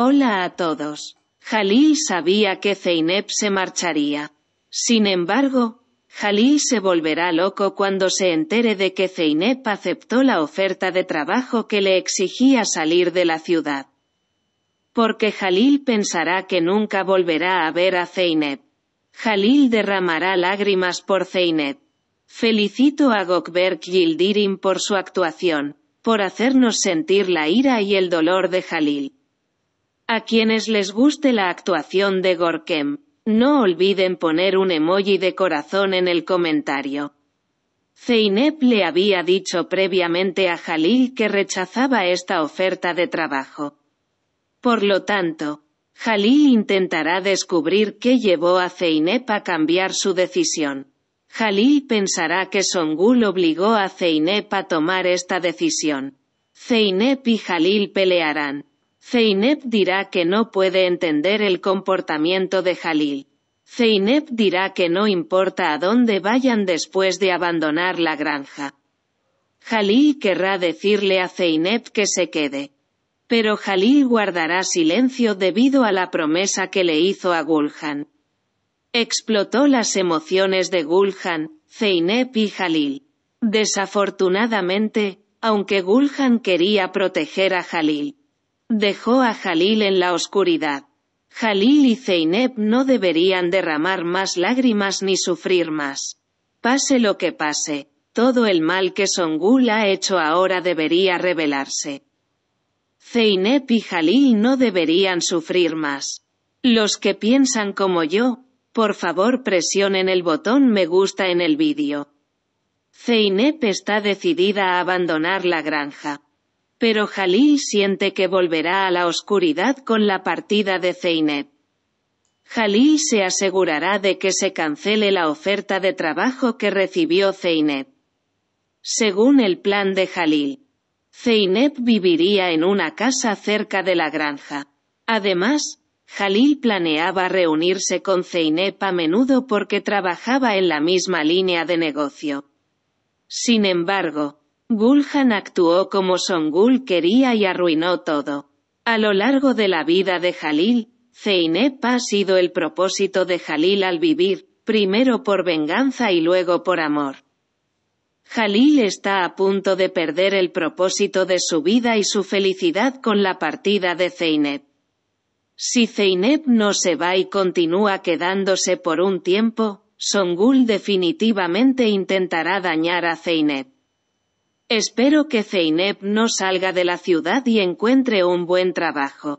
Hola a todos. Jalil sabía que Zeynep se marcharía. Sin embargo, Jalil se volverá loco cuando se entere de que Zeynep aceptó la oferta de trabajo que le exigía salir de la ciudad. Porque Jalil pensará que nunca volverá a ver a Zeynep. Jalil derramará lágrimas por Zeynep. Felicito a Gokberg Yildirim por su actuación, por hacernos sentir la ira y el dolor de Jalil. A quienes les guste la actuación de Gorkem, no olviden poner un emoji de corazón en el comentario. Zeynep le había dicho previamente a Jalil que rechazaba esta oferta de trabajo. Por lo tanto, Jalil intentará descubrir qué llevó a Zeynep a cambiar su decisión. Jalil pensará que Songul obligó a Zeynep a tomar esta decisión. Zeynep y Jalil pelearán. Zeynep dirá que no puede entender el comportamiento de Halil. Zeynep dirá que no importa a dónde vayan después de abandonar la granja. Halil querrá decirle a Zeynep que se quede. Pero Halil guardará silencio debido a la promesa que le hizo a Gulhan. Explotó las emociones de Gulhan, Zeynep y Halil. Desafortunadamente, aunque Gulhan quería proteger a Halil, Dejó a Jalil en la oscuridad. Jalil y Zeynep no deberían derramar más lágrimas ni sufrir más. Pase lo que pase, todo el mal que Songul ha hecho ahora debería revelarse. Zeynep y Jalil no deberían sufrir más. Los que piensan como yo, por favor presionen el botón me gusta en el vídeo. Zeynep está decidida a abandonar la granja pero Jalil siente que volverá a la oscuridad con la partida de Zeynep. Jalil se asegurará de que se cancele la oferta de trabajo que recibió Zeynep. Según el plan de Jalil, Zeynep viviría en una casa cerca de la granja. Además, Jalil planeaba reunirse con Zeynep a menudo porque trabajaba en la misma línea de negocio. Sin embargo, Gulhan actuó como Songul quería y arruinó todo. A lo largo de la vida de Halil, Zeynep ha sido el propósito de Halil al vivir, primero por venganza y luego por amor. Halil está a punto de perder el propósito de su vida y su felicidad con la partida de Zeynep. Si Zeynep no se va y continúa quedándose por un tiempo, Songul definitivamente intentará dañar a Zeynep. Espero que Zeynep no salga de la ciudad y encuentre un buen trabajo.